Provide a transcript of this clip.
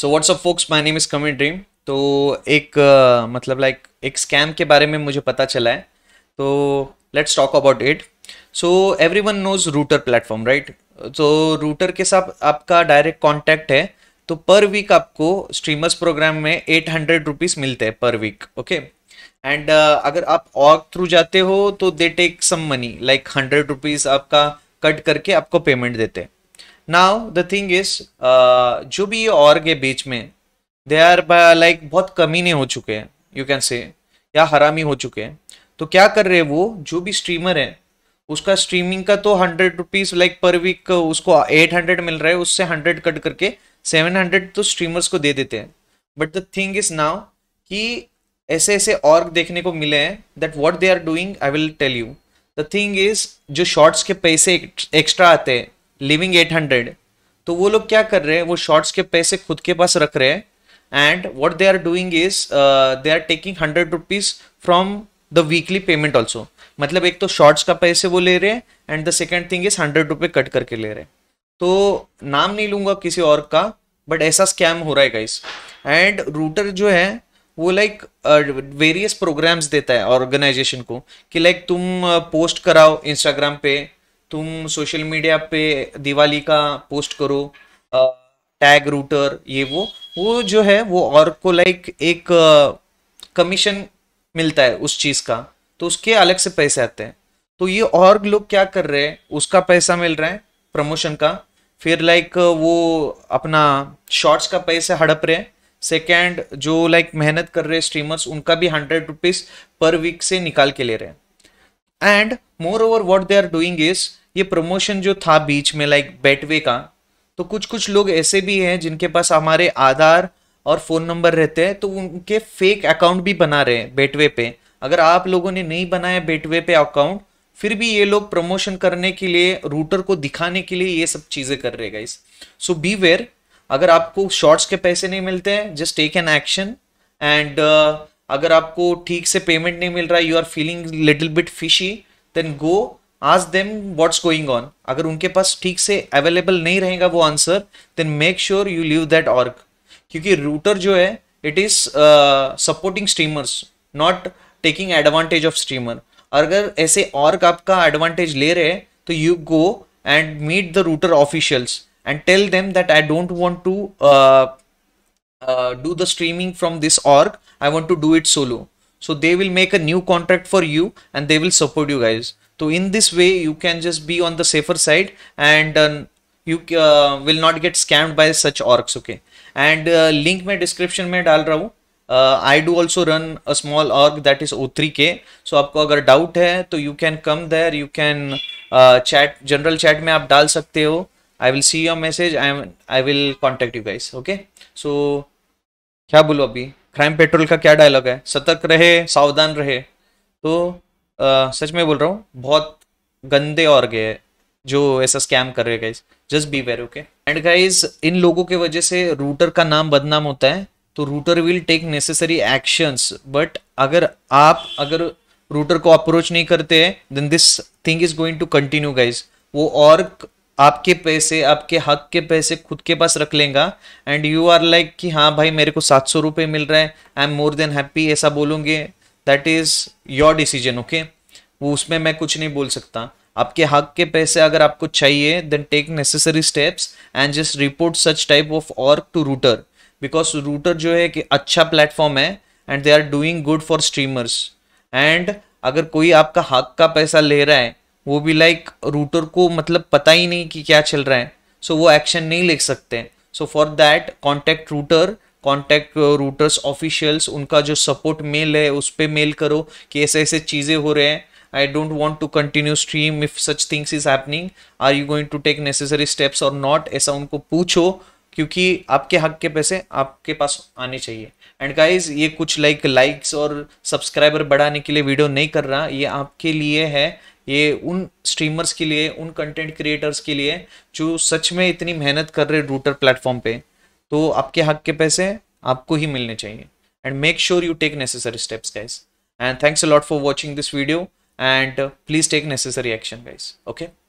so what's up folks my name is coming dream तो एक uh, मतलब लाइक like, एक स्कैम के बारे में मुझे पता चला है तो let's talk about it so everyone knows Rooter platform right तो रूटर के साथ आपका डायरेक्ट कॉन्टैक्ट है तो पर वीक आपको स्ट्रीमर्स प्रोग्राम में एट हंड्रेड रुपीज़ मिलते हैं पर वीक ओके एंड अगर आप ऑग थ्रू जाते हो तो they take some money like hundred rupees आपका कट करके आपको पेमेंट देते हैं नाउ द थिंग इज जो भी और के बीच में दे आर लाइक बहुत कमीने हो चुके हैं यू कैन से या हरामी हो चुके हैं तो क्या कर रहे हैं वो जो भी स्ट्रीमर है उसका स्ट्रीमिंग का तो hundred rupees like per week उसको एट हंड्रेड मिल रहा है उससे हंड्रेड कट करके सेवन हंड्रेड तो स्ट्रीमर्स को दे देते हैं but the thing is now कि ऐसे ऐसे और देखने को मिले हैं that what they are doing I will tell you the thing is जो शॉर्ट्स के पैसे एक्स्ट्रा आते हैं लिविंग एट हंड्रेड तो वो लोग क्या कर रहे हैं वो शॉर्ट्स के पैसे खुद के पास रख रहे हैं and what they are doing is they are taking hundred rupees from the weekly payment also मतलब एक तो शॉर्ट्स का पैसे वो ले रहे हैं and the second thing is hundred रुपये कट करके ले रहे हैं तो नाम नहीं लूंगा किसी और का बट ऐसा स्कैम हो रहा है गाइस एंड रूटर जो है वो लाइक वेरियस प्रोग्राम्स देता है ऑर्गेनाइजेशन को कि लाइक like, तुम पोस्ट uh, कराओ इंस्टाग्राम पे तुम सोशल मीडिया पे दिवाली का पोस्ट करो टैग रूटर ये वो वो जो है वो और को लाइक एक कमीशन मिलता है उस चीज़ का तो उसके अलग से पैसे आते हैं तो ये और लोग क्या कर रहे हैं उसका पैसा मिल रहा है प्रमोशन का फिर लाइक वो अपना शॉर्ट्स का पैसे हड़प रहे हैं सेकेंड जो लाइक मेहनत कर रहे स्ट्रीमर्स उनका भी हंड्रेड रुपीज़ पर वीक से निकाल के ले रहे हैं and moreover what they are doing is ये प्रमोशन जो था बीच में लाइक like बेटवे का तो कुछ कुछ लोग ऐसे भी हैं जिनके पास हमारे आधार और फ़ोन नंबर रहते हैं तो उनके फेक अकाउंट भी बना रहे हैं बेटवे पे अगर आप लोगों ने नहीं बनाया बेटवे पे अकाउंट फिर भी ये लोग प्रमोशन करने के लिए रूटर को दिखाने के लिए ये सब चीज़ें कर रहे हैं सो बी वेयर अगर आपको शॉर्ट्स के पैसे नहीं मिलते हैं just take an action and अगर आपको ठीक से पेमेंट नहीं मिल रहा है you are feeling little bit fishy then go ask them what's going on अगर उनके पास ठीक से अवेलेबल नहीं रहेगा वो answer then make sure you leave that org क्योंकि रूटर जो है it is supporting streamers not taking advantage of streamer अगर ऐसे ऑर्क आपका एडवांटेज ले रहे हैं तो you go and meet the Rooter officials and tell them that I don't want to do the streaming from this org i want to do it solo so they will make a new contract for you and they will support you guys so in this way you can just be on the safer side and uh, you uh, will not get scammed by such orgs okay and uh, link mein description mein dal raha hu uh, i do also run a small org that is o3k so aapko agar doubt hai to you can come there you can uh, chat general chat mein aap dal sakte ho I will see your message I am I will contact you guys okay so क्या बोलो अभी crime petrol का क्या dialogue है सतर्क रहे सावधान रहे तो आ, सच में बोल रहा हूँ बहुत गंदे और गए जो ऐसा स्कैम कर रहे हैं guys just be aware okay and guys इन लोगों के वजह से रूटर का नाम बदनाम होता है तो Rooter will take necessary actions but अगर आप अगर रूटर को अप्रोच नहीं करते हैं then this thing is going to continue guys वो और आपके पैसे आपके हक के पैसे खुद के पास रख लेगा एंड यू आर लाइक कि हाँ भाई मेरे को सात सौ रुपये मिल रहा है I am more than happy ऐसा बोलूँगे that is your decision okay वो उसमें मैं कुछ नहीं बोल सकता आपके हक के पैसे अगर आपको चाहिए then take necessary steps and just report such type of org to Rooter because Rooter जो है कि अच्छा प्लेटफॉर्म है and they are doing good for streamers and अगर कोई आपका हक का पैसा ले रहा है वो भी लाइक like, रूटर को मतलब पता ही नहीं कि क्या चल रहा है सो so, वो एक्शन नहीं ले सकते so for that contact Rooter contact Rooter's officials उनका जो सपोर्ट मेल है उस पर मेल करो कि ऐसे ऐसे चीज़ें हो रहे हैं I don't want to continue stream if such things is happening are you going to take necessary steps और नॉट ऐसा उनको पूछो क्योंकि आपके हक के पैसे आपके पास आने चाहिए एंड गाइस ये कुछ लाइक लाइक्स और सब्सक्राइबर बढ़ाने के लिए वीडियो नहीं कर रहा ये आपके लिए है ये उन स्ट्रीमर्स के लिए उन कंटेंट क्रिएटर्स के लिए जो सच में इतनी मेहनत कर रहे रूटर प्लेटफॉर्म पे तो आपके हक के पैसे आपको ही मिलने चाहिए and make sure you take necessary steps guys and thanks a lot for watching this video and please take necessary action guys okay